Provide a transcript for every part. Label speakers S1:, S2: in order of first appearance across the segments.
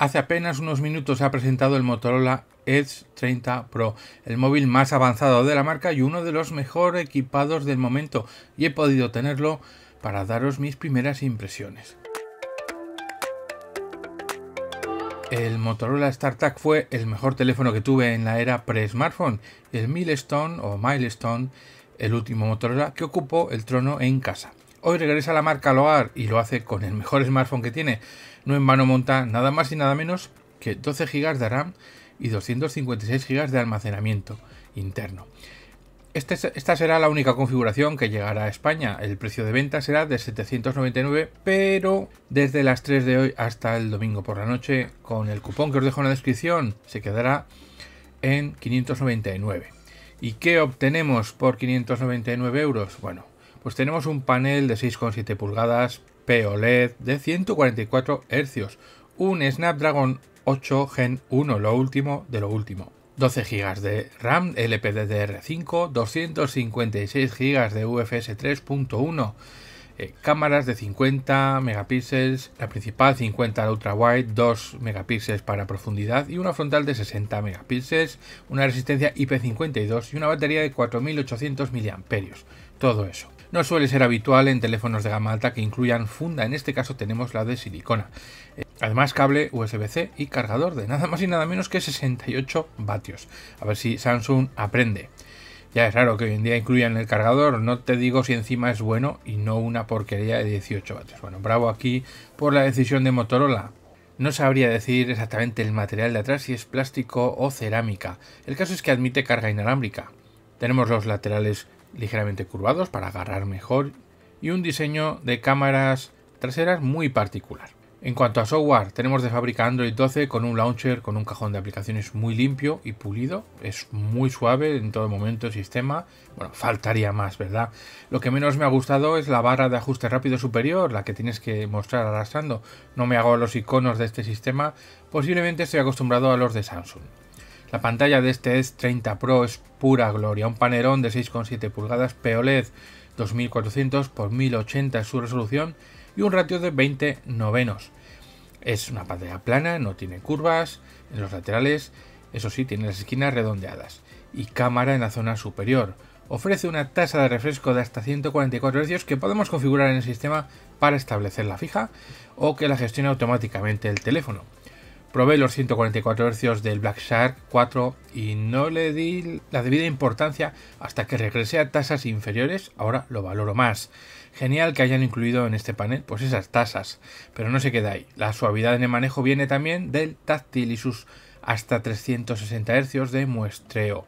S1: Hace apenas unos minutos ha presentado el Motorola Edge 30 Pro, el móvil más avanzado de la marca y uno de los mejor equipados del momento, y he podido tenerlo para daros mis primeras impresiones. El Motorola StarTAC fue el mejor teléfono que tuve en la era pre-smartphone, el Milestone o Milestone, el último Motorola que ocupó el trono en casa. Hoy regresa la marca Loar y lo hace con el mejor smartphone que tiene, no en vano monta nada más y nada menos que 12 GB de RAM y 256 GB de almacenamiento interno. Este esta será la única configuración que llegará a España. El precio de venta será de 799, pero desde las 3 de hoy hasta el domingo por la noche, con el cupón que os dejo en la descripción, se quedará en 599. ¿Y qué obtenemos por 599 euros? Bueno, pues tenemos un panel de 6,7 pulgadas OLED de 144 Hz, un Snapdragon 8 Gen 1, lo último de lo último. 12 GB de RAM LPDDR5, 256 GB de UFS 3.1, eh, cámaras de 50 megapíxeles, la principal 50 ultra wide, 2 megapíxeles para profundidad y una frontal de 60 megapíxeles, una resistencia IP52 y una batería de 4800 mAh. Todo eso. No suele ser habitual en teléfonos de gama alta que incluyan funda, en este caso tenemos la de silicona. Eh, además cable USB-C y cargador de nada más y nada menos que 68 vatios. A ver si Samsung aprende. Ya es raro que hoy en día incluyan el cargador, no te digo si encima es bueno y no una porquería de 18 vatios. Bueno, bravo aquí por la decisión de Motorola. No sabría decir exactamente el material de atrás si es plástico o cerámica. El caso es que admite carga inalámbrica. Tenemos los laterales ligeramente curvados para agarrar mejor y un diseño de cámaras traseras muy particular. En cuanto a software, tenemos de fábrica Android 12 con un launcher, con un cajón de aplicaciones muy limpio y pulido. Es muy suave en todo momento el sistema. Bueno, faltaría más, ¿verdad? Lo que menos me ha gustado es la barra de ajuste rápido superior, la que tienes que mostrar arrastrando. No me hago los iconos de este sistema. Posiblemente estoy acostumbrado a los de Samsung. La pantalla de este es 30 Pro, es pura gloria, un panerón de 6,7 pulgadas POLED 2400 x 1080 es su resolución y un ratio de 20 novenos. Es una pantalla plana, no tiene curvas en los laterales, eso sí, tiene las esquinas redondeadas y cámara en la zona superior. Ofrece una tasa de refresco de hasta 144 Hz que podemos configurar en el sistema para establecerla fija o que la gestione automáticamente el teléfono. Probé los 144 Hz del Black Shark 4 y no le di la debida importancia hasta que regresé a tasas inferiores, ahora lo valoro más. Genial que hayan incluido en este panel pues esas tasas, pero no se queda ahí. La suavidad en el manejo viene también del táctil y sus hasta 360 Hz de muestreo.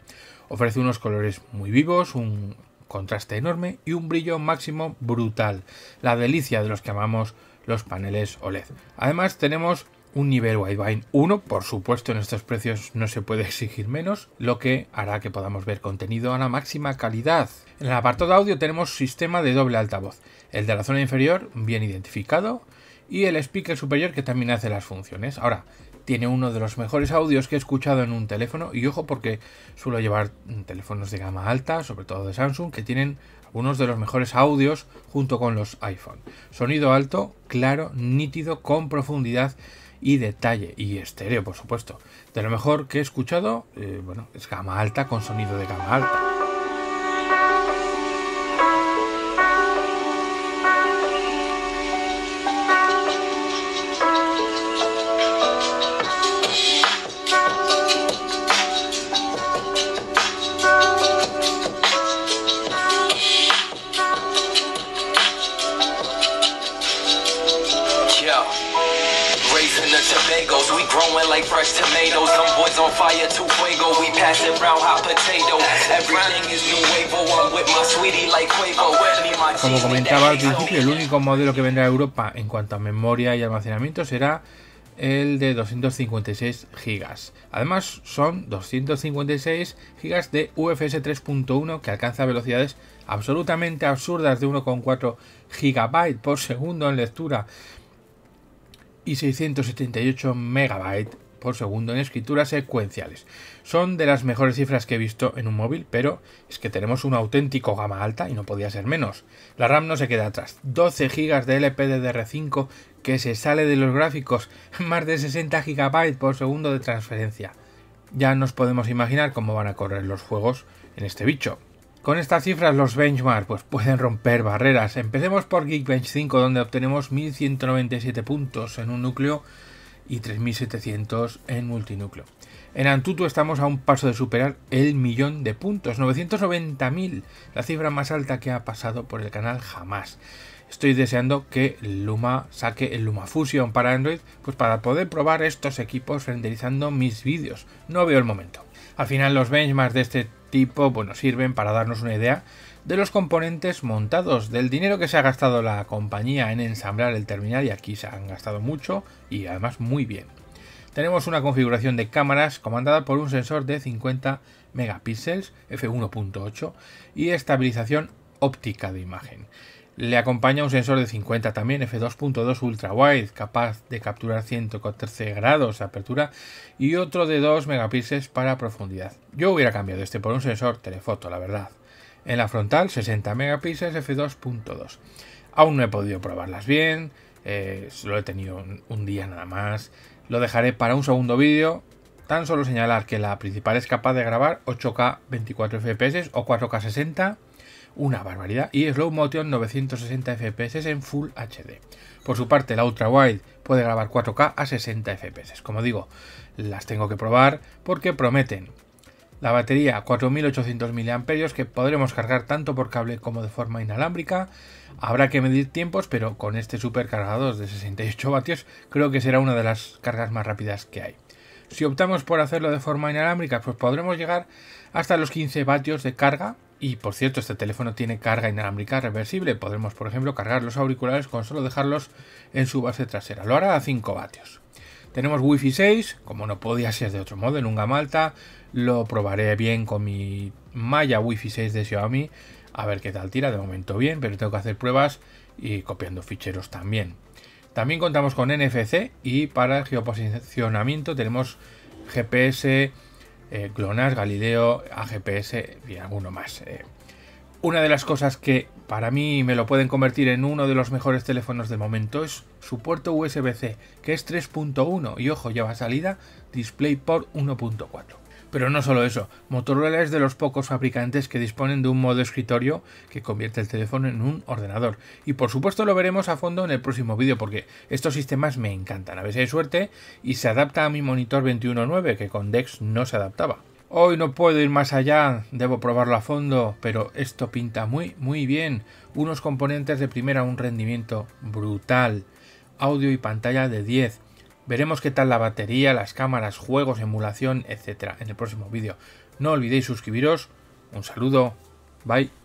S1: Ofrece unos colores muy vivos, un contraste enorme y un brillo máximo brutal. La delicia de los que amamos los paneles OLED. Además tenemos un nivel Widevine 1, por supuesto en estos precios no se puede exigir menos, lo que hará que podamos ver contenido a la máxima calidad. En el apartado audio tenemos sistema de doble altavoz, el de la zona inferior bien identificado y el speaker superior que también hace las funciones. Ahora, tiene uno de los mejores audios que he escuchado en un teléfono y ojo porque suelo llevar teléfonos de gama alta, sobre todo de Samsung, que tienen unos de los mejores audios junto con los iPhone. Sonido alto, claro, nítido, con profundidad y detalle y estéreo, por supuesto. De lo mejor que he escuchado, eh, bueno, es gama alta con sonido de gama alta. Como comentaba al oh. principio, el único modelo que vendrá a Europa en cuanto a memoria y almacenamiento será el de 256 GB. Además, son 256 GB de UFS 3.1 que alcanza velocidades absolutamente absurdas de 1,4 GB por segundo en lectura y 678 MB por segundo en escrituras secuenciales. Son de las mejores cifras que he visto en un móvil, pero es que tenemos un auténtico gama alta y no podía ser menos. La RAM no se queda atrás. 12 GB de LPDDR5 que se sale de los gráficos, más de 60 GB por segundo de transferencia. Ya nos podemos imaginar cómo van a correr los juegos en este bicho. Con estas cifras los benchmarks pues pueden romper barreras. Empecemos por Geekbench 5 donde obtenemos 1197 puntos en un núcleo y 3.700 en multinúcleo. En Antutu estamos a un paso de superar el millón de puntos, 990.000, la cifra más alta que ha pasado por el canal jamás. Estoy deseando que Luma saque el Luma Fusion para Android, pues para poder probar estos equipos renderizando mis vídeos. No veo el momento. Al final los benchmarks de este tipo, bueno, sirven para darnos una idea de los componentes montados, del dinero que se ha gastado la compañía en ensamblar el terminal y aquí se han gastado mucho y además muy bien. Tenemos una configuración de cámaras comandada por un sensor de 50 megapíxeles f1.8 y estabilización óptica de imagen. Le acompaña un sensor de 50 también, f2.2 ultra wide, capaz de capturar 114 grados de apertura y otro de 2 megapíxeles para profundidad. Yo hubiera cambiado este por un sensor telefoto, la verdad. En la frontal 60 megapíxeles f2.2. Aún no he podido probarlas bien, eh, solo he tenido un día nada más. Lo dejaré para un segundo vídeo. Tan solo señalar que la principal es capaz de grabar 8K 24 FPS o 4K 60, una barbaridad, y Slow Motion 960 FPS en Full HD. Por su parte, la Ultra Wide puede grabar 4K a 60 FPS. Como digo, las tengo que probar porque prometen la batería a 4800 mAh que podremos cargar tanto por cable como de forma inalámbrica. Habrá que medir tiempos, pero con este supercargador de 68 vatios creo que será una de las cargas más rápidas que hay. Si optamos por hacerlo de forma inalámbrica, pues podremos llegar hasta los 15 vatios de carga. Y por cierto, este teléfono tiene carga inalámbrica reversible. Podremos, por ejemplo, cargar los auriculares con solo dejarlos en su base trasera. Lo hará a 5 vatios. Tenemos Wi-Fi 6, como no podía ser de otro modo, en un malta Lo probaré bien con mi malla Wi-Fi 6 de Xiaomi. A ver qué tal tira, de momento bien, pero tengo que hacer pruebas y copiando ficheros también. También contamos con NFC y para el geoposicionamiento tenemos GPS, eh, GLONASS, Galileo, AGPS y alguno más. Eh. Una de las cosas que para mí me lo pueden convertir en uno de los mejores teléfonos de momento es su puerto USB-C, que es 3.1 y ojo, lleva salida DisplayPort 1.4. Pero no solo eso, Motorola es de los pocos fabricantes que disponen de un modo escritorio que convierte el teléfono en un ordenador. Y por supuesto lo veremos a fondo en el próximo vídeo porque estos sistemas me encantan. A veces hay suerte y se adapta a mi monitor 21.9 que con DeX no se adaptaba. Hoy no puedo ir más allá, debo probarlo a fondo, pero esto pinta muy, muy bien. Unos componentes de primera, un rendimiento brutal. Audio y pantalla de 10. Veremos qué tal la batería, las cámaras, juegos, emulación, etc. en el próximo vídeo. No olvidéis suscribiros. Un saludo. Bye.